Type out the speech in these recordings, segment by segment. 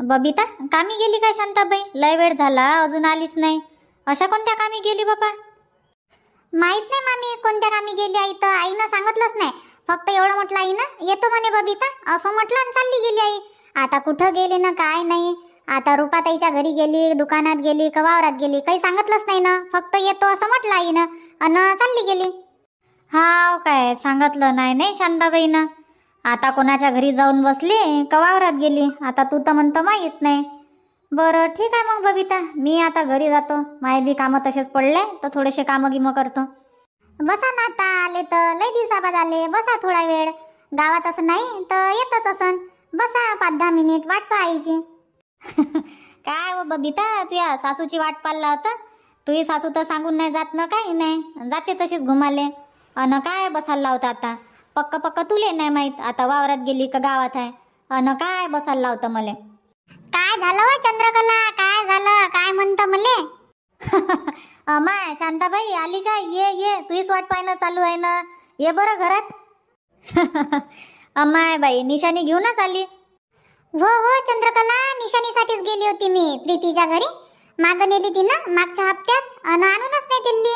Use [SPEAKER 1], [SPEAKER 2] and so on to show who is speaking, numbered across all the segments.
[SPEAKER 1] बबिता कामी गेली का शांताबाई लय वेळ झाला अजून आलीच नाही अशा कोणत्या कामी गेली बाबा माहित नाही मामी कोणत्या कामी गेली आई तर आईनं
[SPEAKER 2] सांगितलंच नाही फक्त एवढं म्हटलं आई ना येतो म्हणे बबिता असं म्हटलं आणि चालली गेली आई आता कुठं गेली ना काय नाही आता रुपाताईच्या घरी गेली दुकानात गेली कवावरात गेली काही
[SPEAKER 1] सांगितलंच नाही ना फक्त येतो असं म्हटलं आईनं आणि चालली गेली हा काय सांगितलं नाही नाही शांताबाईनं आता कोणाच्या घरी जाऊन बसली कवावरात गेली आता तू तर म्हणतो माहीत नाही बरं ठीक आहे मग बबिता मी आता घरी जातो माय बी कामं तसेच पडले तर थोडेसे कामं गिमं करतो बसा ना आता आले तर लई दिवसाबाद आले बसा थोडा वेळ गावात असं नाही तर येतच असन बसा पाच दहा मिनिट वाट पाहायची काय हो बबिता तुया सासूची वाट पाहिला होता तुही सासू तर सांगून नाही जात ना काही नाही जाते तशीच घुमाले अन काय बसायला होता आता पक्क पक्क तुले नाही माहीत आता वावरात गेली का गावात आहे अन काय बसायला होतं मले काय झालं चंद्रकला काय झालं काय म्हणतं मले माय शांताबाई आली का ये ये तुझीच वाट पाहिणं चालू आहे ना ये बरं घरात अमाय बाई निशाणी घेऊनच आली हो
[SPEAKER 2] हो चंद्रकला निशाणीसाठीच गेली होती मी प्रीतीच्या घरी माग नेली ती ना मागच्या हप्त्यात अन आणूनच नाही दिली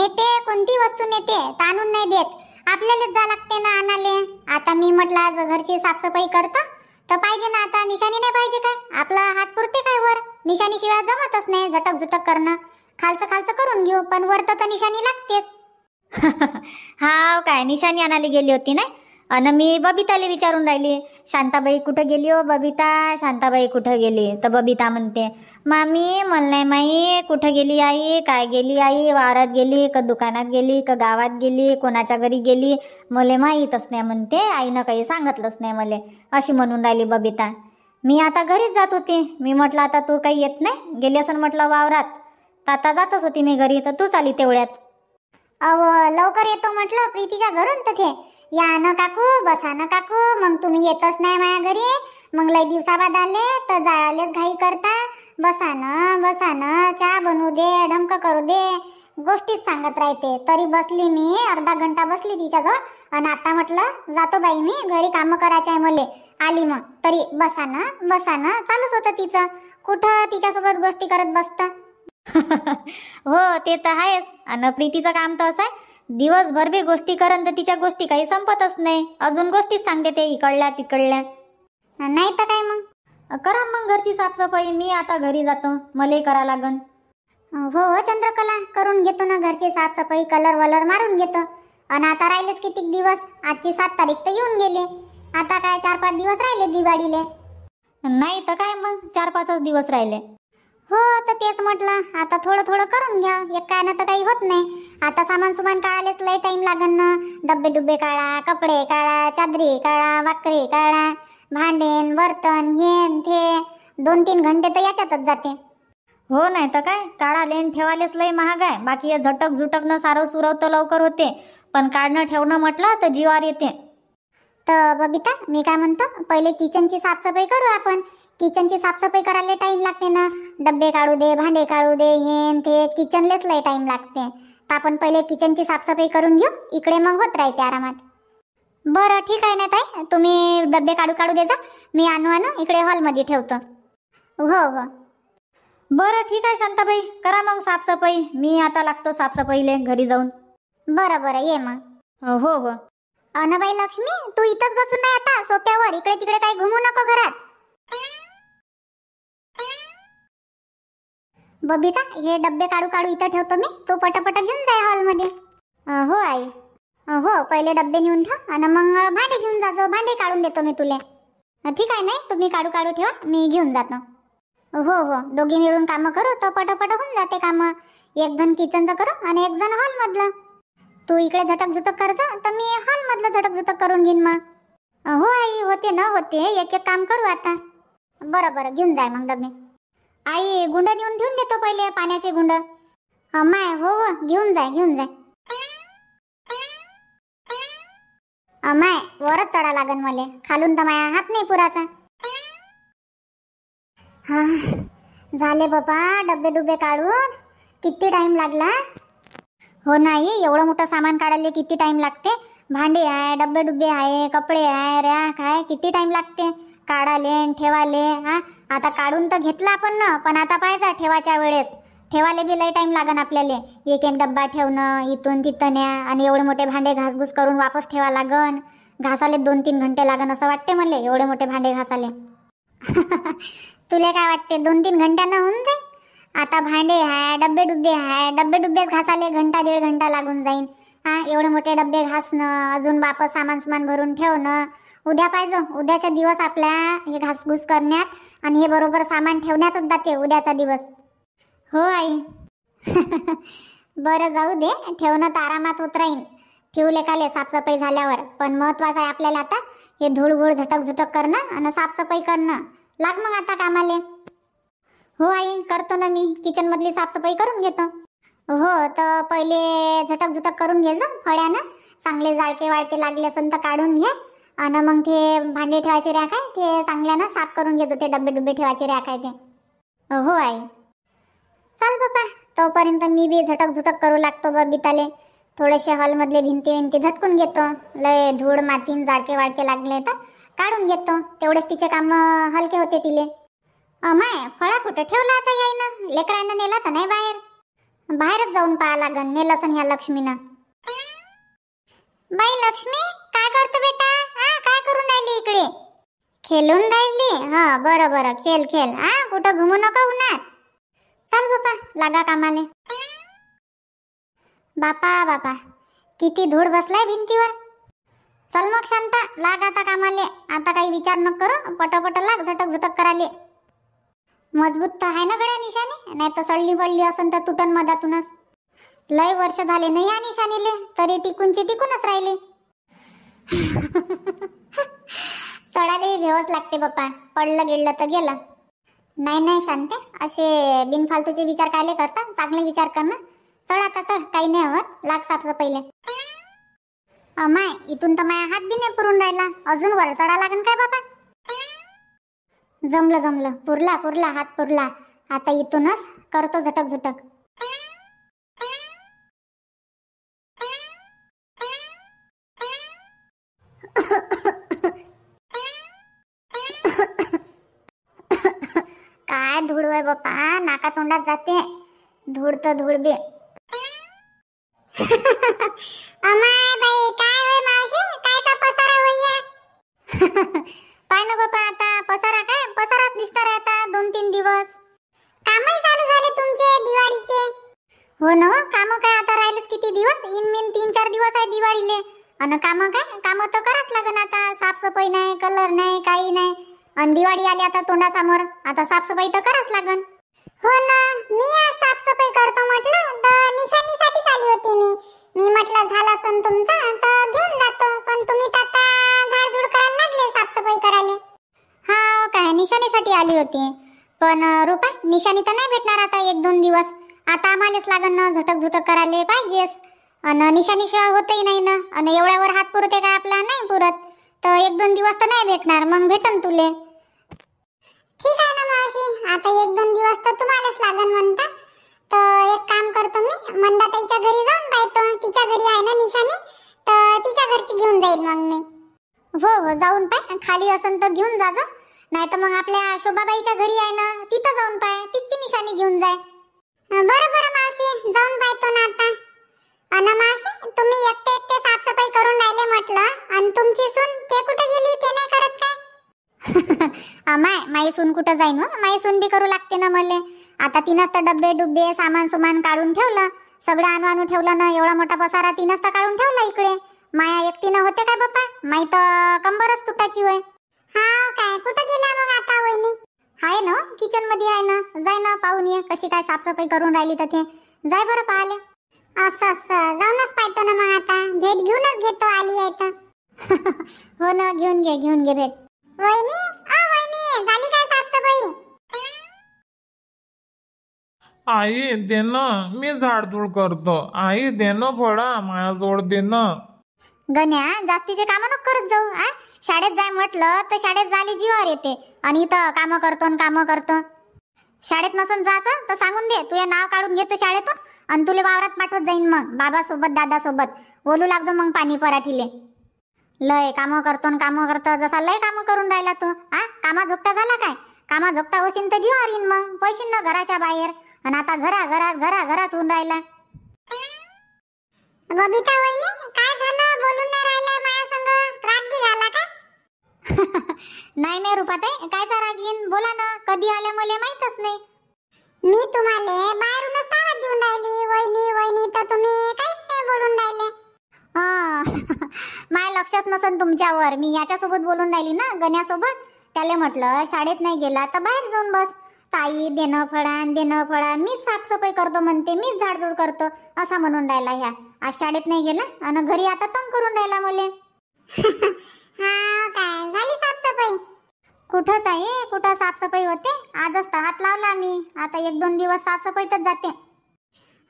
[SPEAKER 2] नेते कोणती वस्तू नेते आणून नाही देत आपल्यालाच जा लागते ना आणाले आता मी म्हटलं आज घरची साफसफाई करतो तर पाहिजे ना आता निशाणी नाही पाहिजे काय आपला हात पुरते काय वर निशाणी शिवाय जमतच नाही झटक झुटक करणं
[SPEAKER 1] खालचं खालचं करून घेऊ पण वर तर निशाणी लागतेच हा काय निशाणी आणाली गेली होती ना आणि मी बबिताले विचारून राहिली शांताबाई कुठं गेली हो बबिता शांताबाई कुठं गेली तर बबिता म्हणते मामी मला नाही माई कुठं गेली आई काय गेली आई वावरात गेली का दुकानात गेली का गावात गेली कोणाच्या घरी गेली मले माहीतच नाही म्हणते आईनं काही सांगितलंच नाही मला अशी म्हणून राहिली बबिता मी आता घरीच जात होती मी म्हटलं आता तू काही येत नाही गेली असं म्हटलं वावरात तर आता जातच होती मी घरी तर तूच आली तेवढ्यात अहो लवकर येतो म्हटलं प्रीतीच्या घरून
[SPEAKER 2] तथे या न काकू बसा न काकू मग तुम्ही येतच नाही माझ्या घरी मग लय दिवसाबाद आले तर जायलेच घाई करता बसा न बसा न चहा बनवू दे ढमक करू दे गोष्टीच सांगत राहते तरी बसली मी अर्धा घंटा बसली तिच्याजवळ आणि आता म्हटलं जातो बाई मी घरी कामं करायचे आहे मले आली मग तरी बसा ना
[SPEAKER 1] बसा ना चालूच होतं तिचं कुठं तिच्यासोबत गोष्टी करत बसतं हो ते तर आहेच आणि प्रीतीचं काम तर असं आहे दिवसभर बी गोष्टी करन तर तिच्या गोष्टी काही संपतच नाही अजून गोष्टीच सांगते ते इकडल्या तिकडल्या नाही तर काय मग करा मग घरची साफसफाई मी आता घरी जातो मलाही करा लागन हो हो
[SPEAKER 2] चंद्रकला करून घेतो ना घरची साफसफाई कलर वलर मारून घेतो आणि आता राहिलेच किती दिवस आजची सात तारीख तर येऊन गेले आता काय चार पाच दिवस राहिले दिवाळीले नाही तर काय मग चार पाचच दिवस राहिले हो तर तेच म्हटलं आता थोडं थोडं करून घ्या एक ना तर काही होत नाही आता सामान सुमान काढायलाच लय टाइम लागन ना डब्बे डुब्बे काढा कपडे काढा चादरी काढा वाकरी काढा भांडेन बर्तन
[SPEAKER 1] हे ते दोन तीन घंटे तर याच्यातच जाते हो नाही तर काय काढा लेन ठेवायलाच लय महाग आहे बाकी झटक न सारव सुरव तर लवकर होते पण काढणं ठेवणं म्हटलं तर जीवार येते तर बबिता मी काय म्हणतो पहिले किचनची साफसफाई करू आपण
[SPEAKER 2] किचनची साफसफाई करायला टाइम लागते ना डब्बे काढू दे भांडे काढू दे हे ते किचनलेच लय टाइम लागते तर आपण पहिले किचनची साफसफाई करून घेऊ इकडे मग होत राहते आरामात बरं ठीक आहे ना ताई तुम्ही डब्बे काढू काढू देजा मी आणू आणू इकडे
[SPEAKER 1] हॉलमध्ये ठेवतो हो हो बरं ठीक आहे शांताबाई करा मग साफसफाई मी आता लागतो साफसफाईले घरी जाऊन बरं बरं ये मग हो हो
[SPEAKER 2] अनबाई लक्ष्मी तू इथंच बसून नाही आता सोप्यावर इकडे तिकडे काही घुमू नको घरात बबीता हे डब्बे काढू काढू इथं ठेवतो मी तू पटापट घेऊन जाय हॉलमध्ये हो आई हो पहिले डब्बे नेऊन ठेव आणि मग भांडे घेऊन जाजो भांडे काढून देतो मी तुला ठीक आहे नाही तुम्ही काढू काढू ठेवा मी घेऊन जातो हो हो दोघी मिळून कामं करू तो पटापट होऊन जाते कामं एक जण किचनचं करू आणि एक जण हॉलमधलं तू इकडे झटक झुटक करचं तर मी हॉल मधलं झटक झुटक करून घेईन मग हो आई होते ना होते एक एक काम करू आता बरं बरं घेऊन जाय मग डबे आई गुंड नेऊन घेऊन देतो पहिले पाण्याचे गुंड माय हो हो घेऊन जाय घेऊन जाय माय वरच चढा लागन मले खालून तर माया हात नाही पुराचा हा झाले बाबा डबे डुबे काढून किती टाइम लागला हो नाही एवढं मोठं सामान काढायला किती टाइम लागते भांडी आहे डब्बे डुब्बे आहे कपडे आहे रॅक आहे किती टाइम लागते काढाले ठेवाले हा आता काढून तर घेतला आपण ना पण आता पाहायचा ठेवाच्या वेळेस ठेवाले बी लई टाईम लागन आपल्याला एक एक डब्बा ठेवणं इथून तिथं न्या आणि एवढे मोठे भांडे घासघूस करून वापस ठेवा लागन घासाले दोन तीन घंटे लागन असं वाटते मला एवढे मोठे भांडे घासाले तुला काय वाटते दोन तीन घंट्यानं होऊन जाईल आता भांडे हाय डब्बे डुब्बे हाय डब्बे डुब्बेच घासाले घंटा दीड घंटा लागून जाईन हा एवढे मोठे डब्बे घासणं अजून बाप सामान सुमान भरून ठेवणं उद्या पाहिजे उद्याचा दिवस आपल्या हे घासघूस करण्यात आणि हे बरोबर सामान ठेवण्यात जाते उद्याचा दिवस हो आई बरं जाऊ दे ठेवणं तर आरामात उतराईन ठेवले काले साफसफाई झाल्यावर पण महत्वाचं आहे आपल्याला आता हे धूळघूळ झटक झुटक करणं आणि साफसफाई करणं लाग मग आता कामाले हो आई करतो ना मी किचन मधली साफसफाई करून घेतो हो तर पहिले झटक झुटक करून घे फळ्यानं चांगले जाळके वाळके लागले असेल तर काढून घे आणि मग ते भांडे ठेवायचे रॅक आहे ते चांगल्यानं साफ करून घेतो ते डब्बे डुब्बे ठेवायचे रॅक आहे ते हो आई चाल बापा तोपर्यंत मी बी झटक झुटक करू लागतो बिताले थोडेसे हॉलमधले भिंती विंती झटकून घेतो लय धूळ मातीन जाळके वाडके लागले तर काढून घेतो तेवढेच तिचे काम हलके होते तिले माय फळा कुठे ठेवला आता याईनं लेकरांना नेला तर नाही बाहेर बाहेरच जाऊन पाहा लागन नेलं सण ह्या लक्ष्मीनं बाई लक्ष्मी काय करतो बेटा हा काय करून राहिली इकडे खेळून राहिली हा बरं बरं खेळ खेळ हा कुठं घुमू नका उन्हात चल बापा लागा कामाले बापा बापा किती धूळ बसलाय भिंतीवर चल मग शांता लाग आता कामाले आता काही विचार न करू पटापट लाग झटक झटक कराले मजबूत तर आहे ना गड्या निशाने नाही तर सडली पडली असन तर तुटन मधातूनच लय वर्ष झाले नाही या निशाणीले तरी टिकूनची टिकूनच राहिले चढायलाही घेवच लागते बाप्पा पडलं गेलं तर गेलं नाही नाही शांते असे बिनफालतूचे विचार कायले करता चांगले विचार कर ना चढ आता चढ काही नाही हवं लाग साफ पहिले अमाय इथून तर माया हात बिन पुरून राहिला अजून वर चढा लागेल काय बाबा जमलं जमलं पुरला पुरला हात पुरला आता इथूनच करतो झटक झटक काय धूळ बापा बाप्पा नाका तोंडात जाते धूळ तर धूळ बे काय होय काय पाय ना दिवस कामही चालू झाले तुमचे दिवाळीचे हो ना काम काय आता राहिलेच किती दिवस इन मिन तीन चार दिवस आहे दिवाळीले अन काम काय काम तर कराच लागन आता साफसफाई नाही कलर नाही काही नाही आणि दिवाळी आली आता तोंडा समोर आता साफसफाई तर कराच लागन हो ना मी आज साफसफाई करतो म्हटलं तर साठी आली होती मी मी म्हटलं झाला सण तुमचा तर घेऊन जातो पण तुम्ही तर आता झाडझूड करायला लागले साफसफाई करायला हा काय निशाणीसाठी आली होती पण रुपा निशाणी तर नाही भेटणार आता एक दोन दिवस आता आम्हालाच लागन ना झटक झुटक करायला पाहिजेस आणि निशानी शिवाय होतही नाही ना आणि एवढ्यावर हात पुरते का आपला नाही पुरत तर एक दोन दिवस तर नाही भेटणार मग भेटन तुले ठीक आहे ना मावशी आता एक दोन दिवस तर तुम्हालाच लागन म्हणता तर एक काम करतो मी मंदाताईच्या घरी जाऊन पाहतो तिच्या घरी आहे ना निशानी तर तिच्या घरची घेऊन जाईल मग मी हो हो जाऊन पाय खाली असन तर घेऊन जा नाही तर मग आपल्या शोभाबाईच्या घरी आहे ना तिथं जाऊन पाय तिची निशाणी घेऊन जाय बरं बरं मावशी जाऊन पाहतो ना आता अना मावशी तुम्ही एकटे एकटे साफसफाई करून राहिले म्हटलं आणि तुमची सून ते कुठे गेली ते नाही करत काय माय माई सून कुठं जाईन हो माई सून बी करू लागते ना मले आता तिनंच तर डब्बे डुब्बे सामान सुमान काढून ठेवलं सगळं आणू आणू ठेवलं ना एवढा मोठा पसारा तिनंच तर काढून ठेवला इकडे माया एकटीनं होते काय बाप्पा माई तर कंबरच तुटाची होय हा काय कुठे गेला मग आता वहिनी हाय ना किचन मध्ये आहे ना जाय ना पाहून ये कशी काय साफसफाई करून राहिली तर जाय बरं पाहले असं असं जाऊनच पाहतो ना मग आता भेट घेऊनच घेतो आली आहे तर
[SPEAKER 3] हो ना घेऊन घे घेऊन घे भेट वहिनी
[SPEAKER 2] आ वहिनी झाली काय
[SPEAKER 1] साफसफाई
[SPEAKER 3] आई दे ना मी झाडझूड करतो आई दे ना फळा जोड दे ना गण्या
[SPEAKER 2] जास्तीचे काम नको करत जाऊ आ शाळेत जाय म्हटलं तर शाळेत जाली जीवावर येते आणि इथं कामं करतो आणि कामं करतो शाळेत नसून जायचं तर सांगून दे तुझे नाव काढून घेतो शाळेत आणि तुला वावरात पाठवत जाईन मग बाबा सोबत दादा सोबत बोलू लागतो मग पाणी पराठीले लय कामं करतो काम कामं करतो जसा लय कामं करून राहिला तू आ कामा झोपता झाला काय कामा झोपता होशीन तर जीवावर येईन मग पैसे ना घराच्या बाहेर आणि आता घरा घरा घरा घरात होऊन राहिला बबिता काय झालं बोलून नाही राहिला नाही नाही रुपाते कायचा राग येईन बोला ना कधी आल्या मला माहीतच नाही मी तुम्हाला बाहेरूनच दावत देऊन राहिली वहिनी वहिनी तर तुम्ही काहीच नाही बोलून राहिले माय लक्षच नसन तुमच्यावर मी याच्यासोबत बोलून राहिली ना गण्यासोबत त्याला म्हटलं शाळेत नाही गेला तर बाहेर जाऊन बस ताई देणं फळान देणं फळान मीच साफसफाई करतो म्हणते मीच झाडझूड करतो असा म्हणून राहिला ह्या आज शाळेत नाही गेला आणि घरी आता तंग करून राहिला मला हा काय झाली साफसफाई कुठं ताई कुठं साफसफाई होते आजच तर हात लावला मी आता एक दोन दिवस साफसफाईतच जाते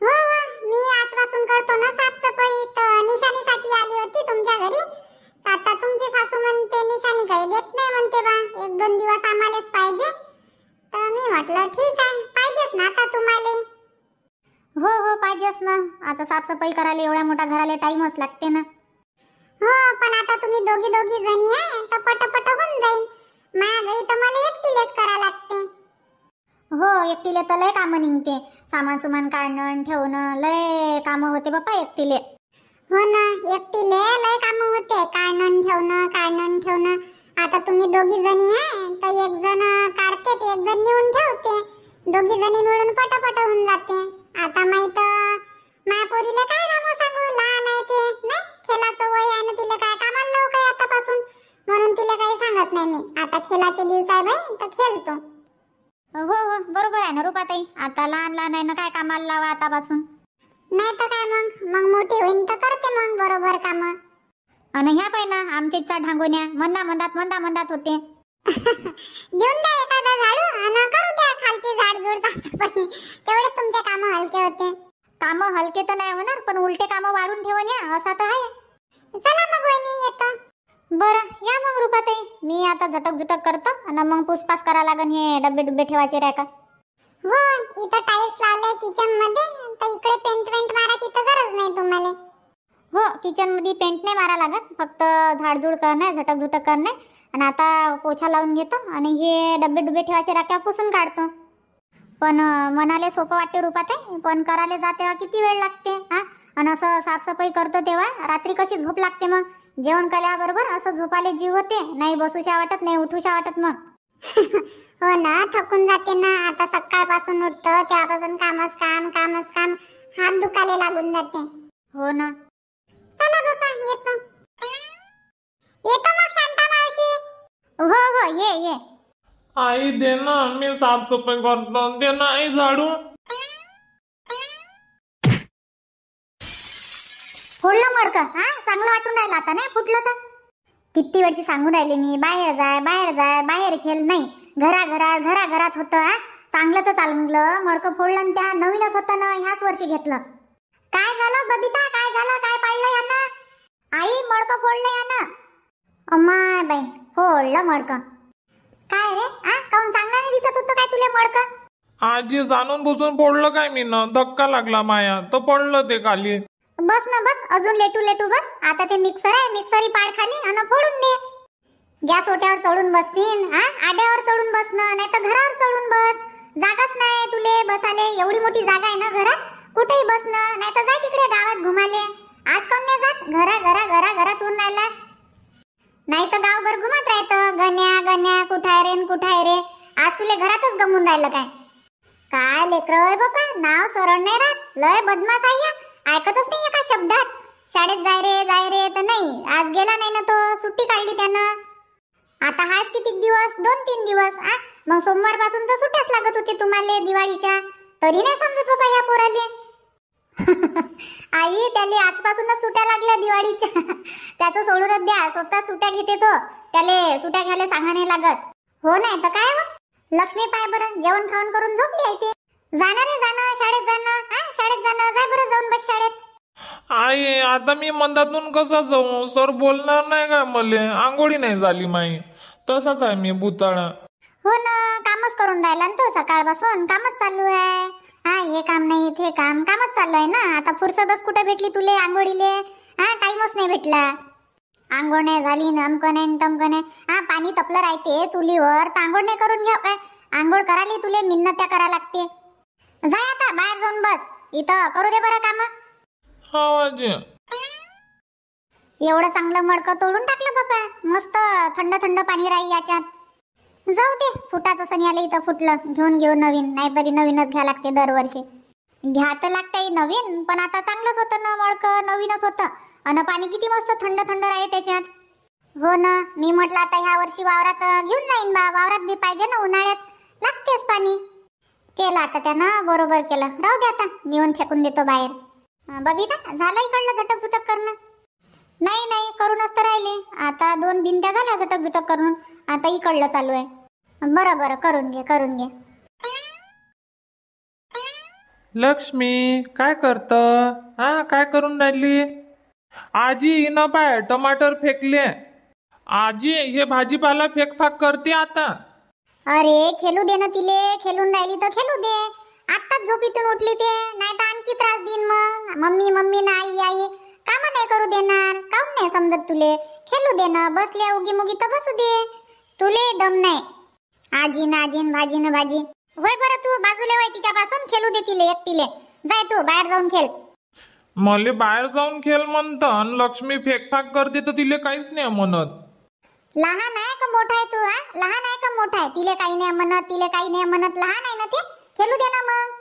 [SPEAKER 2] हो हो मी आजपासून करतो ना साफसफाई तर निशाणीसाठी आली होती तुमच्या घरी आता तुमची सासू म्हणते निशाणी काही देत नाही म्हणते बा एक दोन दिवस आम्हालाच पाहिजे तर मी म्हटलं ठीक आहे पाहिजेच ना आता तुम्हाला हो हो पाहिजेच ना आता साफसफाई करायला एवढ्या मोठ्या घराला टाइमच लागते ना हो पण आता तुम्ही दोघी दोघी जणी आहे तर पटपट होऊन जाईल महागाई तर मला एकटीलेच करा लागते हो एकटीले तर लय कामं निघते सामान सुमान काढणं ठेवणं लय कामं होते बाप्पा एकटीले हो ना एकटीले लय कामं होते काढणं ठेवणं काढणं ठेवणं आता तुम्ही दोघी जणी आहे तर एक जण काढते एक जण नेऊन ठेवते दोघी जणी मिळून पटापट होऊन जाते आता माहित मायापोरीला काय नाव सांगू लहान आहे ते नाही खेळाचं वय आहे ना तिला काय कामाला लावू काय आतापासून म्हणून तिला काही सांगत नाही मी आता खेळाचे दिवस आहे बाई तर खेळतो हो, हो हो बरोबर आहे ना रुपाताई आता लहान लहान आहे ना काय कामाला लावा आतापासून नाही तर काय मग मग मोठी होईन तर करते मग बरोबर काम आणि ह्या पाय ना चा ढांगोण्या मंदा मंदात मंदा मंदात होते देऊन द्या एखादा झाडू आणि करू द्या खालची झाड साफसफाई तेवढेच तुमचे काम हलके होते काम हलके तर नाही होणार पण उलटे काम वाढून ठेवणे असा तर आहे चला मग वहिनी येतो बरं या मग रुपाताई मी आता झटक झुटक करतो आणि मग पुसपास करा लागन हे डब्बे डुब्बे ठेवायचे राय का हो इथं टाईल्स लावलंय किचन मध्ये तर इकडे पेंट वेंट मारा तिथं गरज नाही तुम्हाला हो किचन मध्ये पेंट नाही मारा लागत फक्त झाडझूड करणं झटक झुटक करणे आणि आता पोछा लावून घेतो आणि हे डब्बे डुबे ठेवायचे राख्या पुसून काढतो पण मनाले सोपं वाटते रूपात पण करायला जाते तेव्हा किती वेळ लागते हा आणि असं साफसफाई करतो तेव्हा रात्री कशी झोप लागते मग जेवण केल्याबरोबर असं झोपाले जीव होते नाही बसूशा वाटत नाही उठूशा वाटत मग हो ना थकून जाते ना आता सकाळपासून उठत त्यापासून कामच काम कामच काम हात दुखायला लागून जाते हो ना चला बाबा येतो
[SPEAKER 3] येतो मग शांता मावशी हो हो ये ये आई दे ना मी सफाई करतो दे आई झाडू फोडलं मडकं हा चांगलं वाटून राहिलं आता नाही फुटलं
[SPEAKER 2] तर किती वेळची सांगून राहिले मी बाहेर जाय बाहेर जाय बाहेर खेळ नाही घरा घरा घरा घरात होतं हा चांगलंच चाललं मडकं फोडलं त्या नवीनच होतं ना ह्याच वर्षी घेतलं काय झालं बबिता काय झालं काय पाडलं यानं आई मडकं फोडलं यानं अम्मा बाई फोडलं मडकं काय रे आ काऊन चांगला नाही दिसत होतं काय तुले
[SPEAKER 3] आज आजी जाणून बुजून पडलं काय मी ना धक्का लागला माया तो पडलं ते खाली
[SPEAKER 2] बस ना बस अजून लेटू लेटू बस आता ते मिक्सर आहे ही पाड खाली आणि फोडून दे गॅस ओट्यावर चढून बसतीन हा आड्यावर चढून बसणं नाही तर घरावर चढून बस जागाच नाही तुले बसाले एवढी मोठी जागा आहे ना घरात कुठेही ना नाही तर तरी नाही समजत बाबा या पोराले आई त्याले आजपासूनच सुट्या लागल्या दिवाळीच्या त्याचं सोडून द्या स्वतः सुट्या घेते तो त्याले सुट्या घ्यायला सांगा नाही लागत हो नाही तर काय हो लक्ष्मी पाय बरं जेवण खाऊन करून झोपली आहे ते जाणार आहे जाणं शाळेत जाणं हा शाळेत जाणं
[SPEAKER 3] जाय बरं जाऊन बस शाळेत आई आता मी मंदातून कसा जाऊ सर बोलणार नाही का मले आंघोळी नाही झाली माई तसाच आहे मी भूताळा
[SPEAKER 2] हो ना कामच करून राहिला ना तो सकाळपासून कामच चालू आहे हा हे काम नाही ते काम कामच चालू आहे ना आता फुरसतच कुठे भेटली तुले आंघोळीले हा टाइमच नाही भेटला आंघोळ नाही झाली नमक नाही नाही हा पाणी तपलं राहते चुलीवर तर आंघोळ नाही करून घेऊ काय आंघोळ करायला तुले मिन्नत्या करा लागते जा आता बाहेर जाऊन बस इथं करू दे बरं काम
[SPEAKER 3] हो,
[SPEAKER 2] एवढं चांगलं मडकं तोडून टाकलं बाबा मस्त थंड थंड पाणी राही याच्यात फुटाचं सनी आलं इथं फुटलं घेऊन घेऊ नवीन नाहीतरी नवीनच घ्या लागते दरवर्षी घ्या तर लागतंय नवीन पण आता चांगलंच होतं ना मळकं नवीनच होतं आणि पाणी किती मस्त थंड थंड राहील त्याच्यात हो ना मी म्हटलं आता ह्या वर्षी वावरात घेऊन जाईन बा वावरात बी पाहिजे ना उन्हाळ्यात लागतेच पाणी केलं आता त्यानं बरोबर केलं राहू द्या आता नेऊन फेकून देतो बाहेर बबिता झालं इकडलं झटक झुटक करणं नाही नाही करूनच तर राहिले आता दोन बिंद्या झाल्या झटक झुटक करून आता इकडलं चालू आहे बरं बरं करून
[SPEAKER 1] घे करून घे
[SPEAKER 3] लक्ष्मी काय करत हा काय करून राहिली आजी न पाय टमाटर फेकले आजी हे भाजीपाला फेकफाक करते आता अरे
[SPEAKER 2] खेळू दे ना तिले खेळून राहिली तर खेळू दे आताच झोपीतून उठली ते नाही तर आणखी त्रास देईन मग मम्मी मम्मी नाही आई काम नाही करू देणार काम नाही समजत तुले खेळू दे ना बसल्या उगी मुगी तर बसू दे तुले दम नाही आजीन आजीन भाजीन भाजी होय बरं तू बाजूला वय तिच्यापासून खेळू दे तिले एकटीले जाय तू बाहेर जाऊन
[SPEAKER 3] खेळ मले बाहेर जाऊन खेळ म्हणत अन लक्ष्मी फेकफाक करते तर तिले काहीच नाही म्हणत
[SPEAKER 2] लहान आहे का मोठा आहे तू हा लहान आहे का मोठा आहे तिले काही नाही म्हणत तिले काही नाही म्हणत लहान आहे ना ते खेळू दे ना मग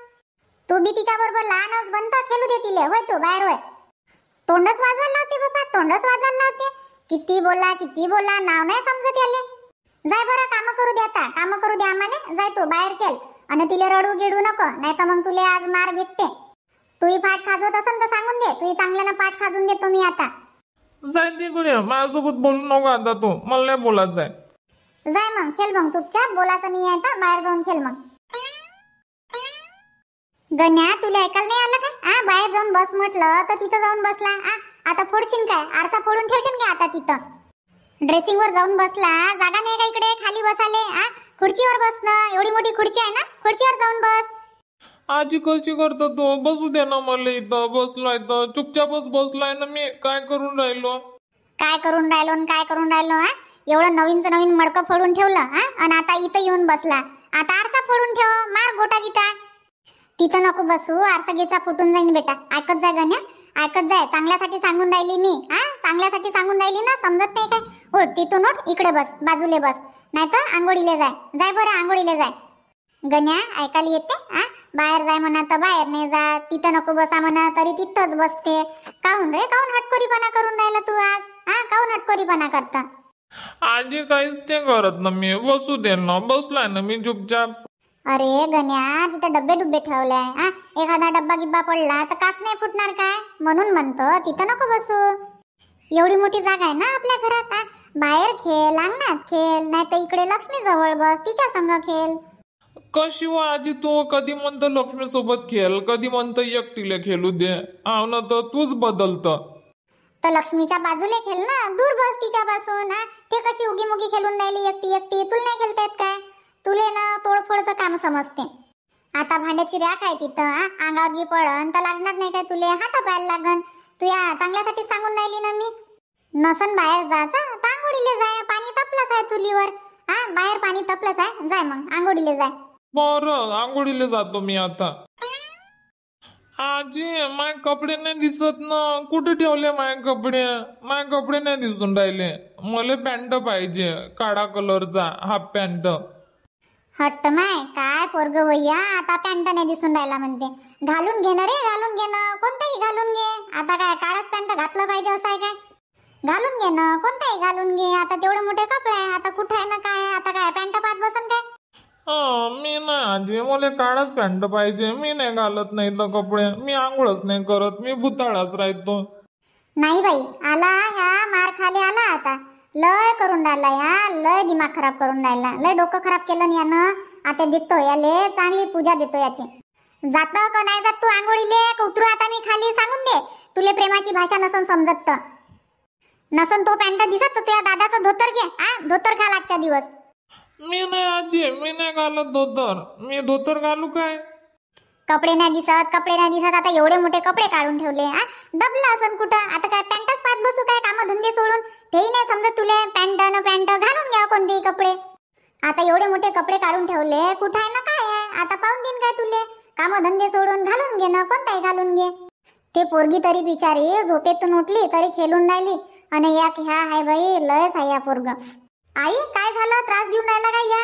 [SPEAKER 2] तू बी तिच्या बरोबर लहानच बनत खेळू दे तिले होय तू बाहेर होय तोंडच वाजवायला लावते बाबा तोंडच वाजवायला लावते किती बोला किती बोला नाव नाही समजत याले जाय बरं काम करू दे आता काम करू दे आम्हाला जाय तू बाहेर खेळ आणि तिले रडू गिडू नको नाही तर मग तुला आज मार भेटते तुही पाठ खाजवत असन तर सांगून दे तुही चांगल्यानं पाठ खाजून देतो मी आता जाय तिकडे माझ्यासोबत
[SPEAKER 3] बोलू नको आता तू मला नाही बोलायचं
[SPEAKER 2] जाय मग खेळ मग चुपचाप बोलायचं नाही आहे तर बाहेर जाऊन खेळ मग गण्या तुला ऐकायला नाही आलं का आ बाहेर जाऊन बस म्हटलं तर तिथं जाऊन बसला आ आता फोडशील काय आरसा फोडून ठेवशील काय आता तिथं ड्रेसिंग वर जाऊन बसला जागा नाही का इकडे खाली बसाले आ खुर्चीवर बस ना
[SPEAKER 3] एवढी मोठी खुर्ची आहे ना खुर्चीवर जाऊन बस आजी कशी करतो तो बसू दे ना मला इथं बसलाय तर चुपचाप बसलाय ना मी काय करून राहिलो काय करून
[SPEAKER 2] राहिलो आणि काय करून राहिलो हा एवढं नवीनच नवीन मडकं फोडून ठेवलं हा आणि आता इथं येऊन बसला आता आरसा फोडून ठेव मार गोटा गिटा तिथं नको बसू आरसा गेचा फुटून जाईन बेटा ऐकत जा गण्या ऐकत जाय चांगल्यासाठी सांगून राहिली मी हा चांगल्यासाठी सांगून राहिली ना समजत नाही काय उठ तिथून उठ इकडे बस बाजूले बस नाही तर आंघोळीला जाय जाय बरं आंघोळीला जाय गण्या ऐकायला येते हा बाहेर जाय म्हणा तर बाहेर नाही जा तिथं नको बसा म्हणा तरी तिथंच बसते काहून रे काहून हटकोरीपणा करून राहिला तू आज हा काहून हटकोरीपणा करता
[SPEAKER 3] आजी काहीच ते करत ना मी बसू दे ना बसलाय ना मी चुपचाप
[SPEAKER 2] अरे गण्या तिथे डब्बे डुब्बे ठेवले एखादा डब्बा गिब्बा पडला तर काच नाही फुटणार काय म्हणून म्हणतो तिथं नको बसू एवढी मोठी जागा आहे ना आपल्या घरात बाहेर खेळ अंगणात खेळ नाही तर इकडे लक्ष्मी जवळ बस तिच्या संग खेळ
[SPEAKER 3] कशी वाजी हो आजी तो कधी म्हणतो लक्ष्मी सोबत खेळ कधी म्हणतो एकटीला खेळू दे ना तूच बदलत
[SPEAKER 2] तर लक्ष्मीच्या बाजूला खेळ ना दूर बस तिच्यापासून हा ते कशी उगी मुगी खेळून राहिली एकटी एकटी तुला नाही खेळतायत काय तुले ना तोडफोडचं काम समजते आता भांड्याची रॅक आहे तिथं अंगावर बी पडन तर लागणार नाही काय तुले हाता पाहायला लागन तू या चांगल्यासाठी सांगून राहिली ना मी नसन बाहेर जा तर आंघोळीले जाय पाणी तपलंच आहे चुलीवर हा बाहेर पाणी तपलंच आहे जाय मग आंघोळीले
[SPEAKER 3] जाय बर आंघोळीला जातो मी आता आजी माय कपडे नाही दिसत ना कुठे ठेवले माय कपडे माय कपडे नाही दिसून राहिले मला पॅन्ट पाहिजे काळा कलरचा हाफ पॅन्ट हट्ट
[SPEAKER 2] माय काय पोरग भैया आता नाही दिसून राहिला म्हणते घालून घे ना रे घालून घे ना घालून घे आता काय काळच पॅन्ट घातलं पाहिजे असं आहे काय घालून घे ना कोणताही घालून घे आता तेवढे मोठे कपडे आहे आता कुठे आहे ना काय आता काय पॅन्ट पाहत बसन काय
[SPEAKER 3] हो, मी ना आजी मला काळाच पॅन्ट पाहिजे मी नाही घालत नाही तर कपडे मी आंघोळच नाही करत मी भुताळाच राहतो नाही बाई
[SPEAKER 2] आला ह्या मार खाली आला आता लय करून राहिला या लय दिमाग खराब करून राहिला लय डोकं खराब केलं यानं आता देतो याले चांगली पूजा देतो याची जात का नाही जात तू ले उतरू आता मी खाली सांगून दे तुले प्रेमाची भाषा नसन समजत नसन तो पॅन्ट दिसत या दादाचं धोतर घे आ धोतर घाल आजच्या दिवस
[SPEAKER 3] मी नाही आजी मी नाही घालत धोतर मी धोतर घालू काय
[SPEAKER 2] कपडे नाही दिसत कपडे नाही दिसत आता एवढे मोठे कपडे काढून ठेवले हा दबलं असन कुठं आता काय पॅन्टच पाहत बसू काय काम धंदे सोडून तेही नाही समजत तुले पॅन्ट न पॅन्ट घालून घ्या कोणतेही कपडे आता एवढे मोठे कपडे काढून ठेवले कुठं आहे ना काय आहे आता पाहून देईन काय तुले काम धंदे सोडून घालून घे ना कोणताही घालून घे ते पोरगी तरी बिचारी झोपेतून उठली तरी खेळून राहिली आणि या ह्या हाय बाई लयच आहे या पोरग आई काय झालं त्रास देऊन राहिला काय या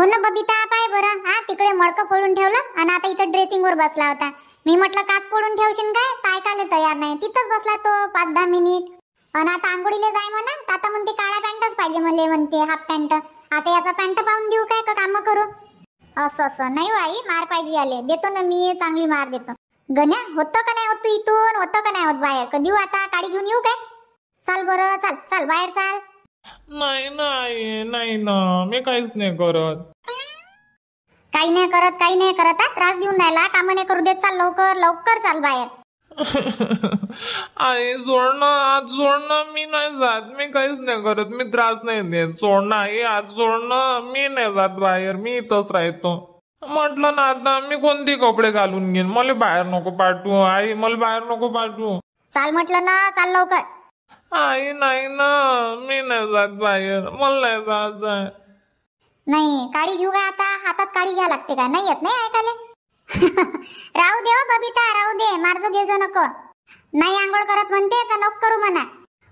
[SPEAKER 2] हो ना बबिता पाय बरं हा तिकडे मडकं फोडून ठेवलं आणि आता इथं ड्रेसिंगवर बसला होता मी म्हटलं काच फोडून ठेवशील काय काय काय तयार नाही तिथंच बसला तो पाच दहा मिनिट आणि आता आंघोळीला जाय म्हणा आता म्हणते काळा पॅन्टच पाहिजे मला म्हणते हाफ पॅन्ट आता याचा पॅन्ट पाहून देऊ काय का कामं करू असं असं नाही हो आई मार पाहिजे आले देतो ना मी चांगली मार देतो गण्या होतं का नाही होत तू इथून होतं का नाही होत बाहेर कधी हो आता काळी घेऊन येऊ काय चाल बरं चाल चाल बाहेर चाल
[SPEAKER 3] नाही नाही नाही ना मी काहीच नाही करत
[SPEAKER 2] काही नाही करत काही नाही करत त्रास देऊन राहिला कामं नाही करू देत चाल लवकर लवकर चाल
[SPEAKER 3] बाहेर आई सोड आज सोड मी नाही जात मी काहीच नाही करत मी त्रास नाही देत सोड आई आज सोड मी नाही जात बाहेर मी इथंच राहतो म्हटलं ना आता मी कोणते कपडे घालून घेईन मला बाहेर नको पाठवू आई मला बाहेर नको पाठवू चाल म्हटलं ना चाल लवकर
[SPEAKER 2] आई नाही ना
[SPEAKER 3] मी नाही जात बाहेर मला नाही जायचं आहे
[SPEAKER 2] नाही काळी घेऊ का आता हातात काळी घ्या लागते का नाही येत नाही ऐकायला राहू दे हो बबिता राहू दे मार्ज घेजो नको नाही आंघोळ करत म्हणते का नको करू म्हणा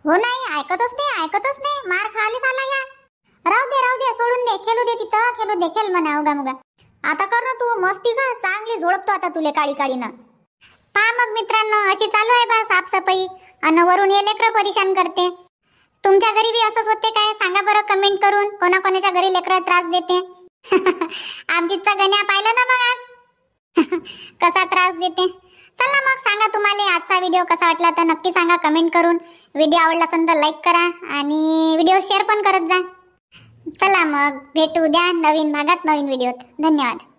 [SPEAKER 2] हो नाही ऐकतच नाही ऐकतच नाही मार खाली आला या राहू दे राहू दे सोडून दे खेळू दे तिथं खेळू दे खेळ म्हणा उगा मुगा आता कर ना तू मस्ती का चांगली झोळपतो आता तुले काळी ना पा मग मित्रांनो अशी चालू आहे बा साफसफाई आणि वरून हे लेकरं परेशान करते तुमच्या घरी बी असंच होते काय सांगा बरं कमेंट करून कोणाकोणाच्या घरी लेकरं त्रास देते आमजीचा गण्या पाहिलं ना बघा कसा त्रास देते चला मग सांगा तुम्हाला आजचा व्हिडिओ कसा वाटला तर नक्की सांगा कमेंट करून व्हिडिओ आवडला असेल तर लाईक करा आणि व्हिडिओ शेअर पण करत जा चला मग भेटू द्या नवीन भागात नवीन व्हिडिओत धन्यवाद